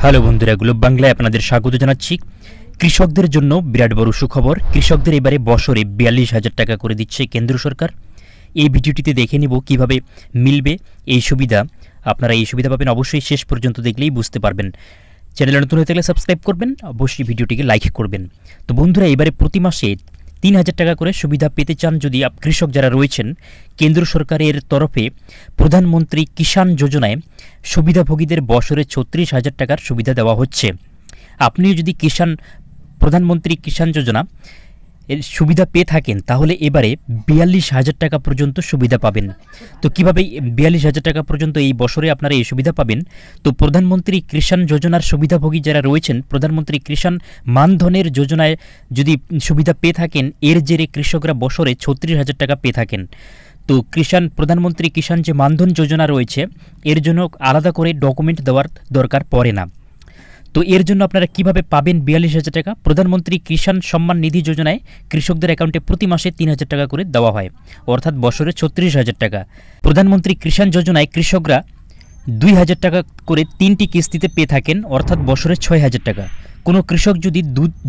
hello বন্ধুরা globe বাংলায় আপনাদের স্বাগত জানাচ্ছি কৃষকদের জন্য বিরাট বড় সুখবর কৃষকদের এবারে বছরে বিয়াল্লিশ হাজার টাকা করে দিচ্ছে কেন্দ্র সরকার এই ভিডিওটিতে দেখে নিব কিভাবে মিলবে এই সুবিধা আপনারা এই সুবিধা পাবেন অবশ্যই শেষ পর্যন্ত দেখলেই বুঝতে পারবেন চ্যানেলে নতুন হয়ে থাকলে সাবস্ক্রাইব করবেন অবশ্যই ভিডিওটিকে লাইক করবেন তো বন্ধুরা এবারে প্রতি মাসে তিন হাজার টাকা করে সুবিধা পেতে চান যদি কৃষক যারা রয়েছেন কেন্দ্র সরকারের তরফে প্রধানমন্ত্রী কিষাণ যোজনায় সুবিধাভোগীদের বছরে ছত্রিশ হাজার টাকার সুবিধা দেওয়া হচ্ছে আপনিও যদি কিষাণ প্রধানমন্ত্রী কিষাণ যোজনা এর সুবিধা পেয়ে থাকেন তাহলে এবারে বিয়াল্লিশ হাজার টাকা পর্যন্ত সুবিধা পাবেন তো কিভাবে বিয়াল্লিশ হাজার টাকা পর্যন্ত এই বছরে আপনারা এই সুবিধা পাবেন তো প্রধানমন্ত্রী কৃষাণ যোজনার সুবিধাভোগী যারা রয়েছেন প্রধানমন্ত্রী কৃষাণ মানধনের যোজনায় যদি সুবিধা পেয়ে থাকেন এর জেরে কৃষকরা বছরে ছত্রিশ হাজার টাকা পেয়ে থাকেন তো কৃষাণ প্রধানমন্ত্রী কিষাণ যে মানধন যোজনা রয়েছে এর জন্য আলাদা করে ডকুমেন্ট দেওয়ার দরকার পড়ে না তো এর জন্য আপনারা কিভাবে পাবেন বিয়াল্লিশ হাজার টাকা প্রধানমন্ত্রী কিষাণ সম্মান নিধি যোজনায় কৃষকদের অ্যাকাউন্টে প্রতি মাসে তিন হাজার টাকা করে দেওয়া হয় অর্থাৎ বছরে ছত্রিশ হাজার টাকা প্রধানমন্ত্রী কিষাণ যোজনায় কৃষকরা দুই হাজার টাকা করে তিনটি কিস্তিতে পেয়ে থাকেন অর্থাৎ বছরে ছয় হাজার টাকা কোনো কৃষক যদি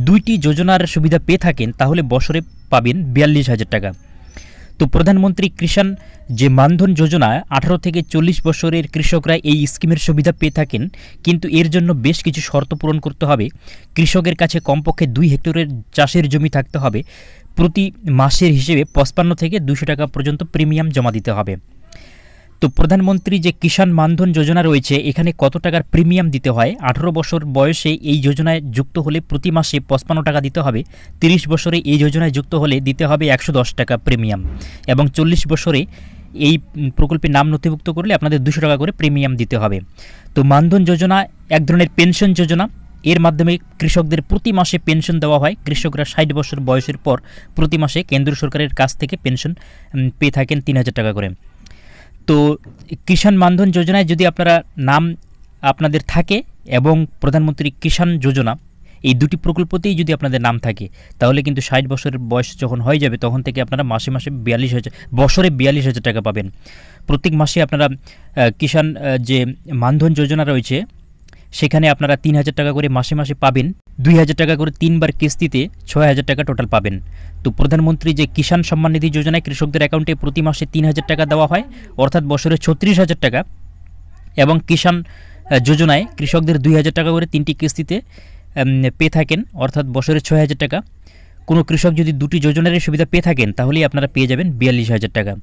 দুইটি যোজনার সুবিধা পেয়ে থাকেন তাহলে বছরে পাবেন বিয়াল্লিশ হাজার টাকা তো প্রধানমন্ত্রী কৃষাণ যে মানধন যোজনা আঠারো থেকে চল্লিশ বছরের কৃষকরা এই স্কিমের সুবিধা পেয়ে থাকেন কিন্তু এর জন্য বেশ কিছু শর্ত পূরণ করতে হবে কৃষকের কাছে কমপক্ষে দুই হেক্টরের চাষের জমি থাকতে হবে প্রতি মাসের হিসেবে পঁচপান্ন থেকে দুশো টাকা পর্যন্ত প্রিমিয়াম জমা দিতে হবে তো প্রধানমন্ত্রী যে কিষাণ মানধন যোজনা রয়েছে এখানে কত টাকার প্রিমিয়াম দিতে হয় আঠারো বছর বয়সে এই যোজনায় যুক্ত হলে প্রতি মাসে পঁচপান্ন টাকা দিতে হবে ৩০ বছরে এই যোজনায় যুক্ত হলে দিতে হবে একশো টাকা প্রিমিয়াম এবং চল্লিশ বছরে এই প্রকল্পে নাম নথিভুক্ত করলে আপনাদের দুশো টাকা করে প্রিমিয়াম দিতে হবে তো মানধন যোজনা এক ধরনের পেনশন যোজনা এর মাধ্যমে কৃষকদের প্রতি মাসে পেনশন দেওয়া হয় কৃষকরা ষাট বছর বয়সের পর প্রতি মাসে কেন্দ্র সরকারের কাছ থেকে পেনশন পেয়ে থাকেন তিন হাজার টাকা করে তো কিষাণ মানধন যোজনায় যদি আপনারা নাম আপনাদের থাকে এবং প্রধানমন্ত্রী কিষাণ যোজনা এই দুটি প্রকল্পতেই যদি আপনাদের নাম থাকে তাহলে কিন্তু ষাট বছরের বয়স যখন হয়ে যাবে তখন থেকে আপনারা মাসে মাসে বিয়াল্লিশ হাজার বছরে বিয়াল্লিশ হাজার টাকা পাবেন প্রত্যেক মাসে আপনারা কিষাণ যে মানধন যোজনা রয়েছে সেখানে আপনারা তিন হাজার টাকা করে মাসে মাসে পাবেন দুই হাজার টাকা করে তিনবার কিস্তিতে ছয় হাজার টাকা টোটাল পাবেন তো প্রধানমন্ত্রী যে কিষাণ সম্মান নিধি যোজনায় কৃষকদের অ্যাকাউন্টে প্রতি মাসে তিন হাজার টাকা দেওয়া হয় অর্থাৎ বছরে ছত্রিশ হাজার টাকা এবং কিষাণ যোজনায় কৃষকদের দুই হাজার টাকা করে তিনটি কিস্তিতে পেয়ে থাকেন অর্থাৎ বছরে ছয় হাজার টাকা কোনো কৃষক যদি দুটি যোজনারই সুবিধা পেয়ে থাকেন তাহলেই আপনারা পেয়ে যাবেন বিয়াল্লিশ হাজার টাকা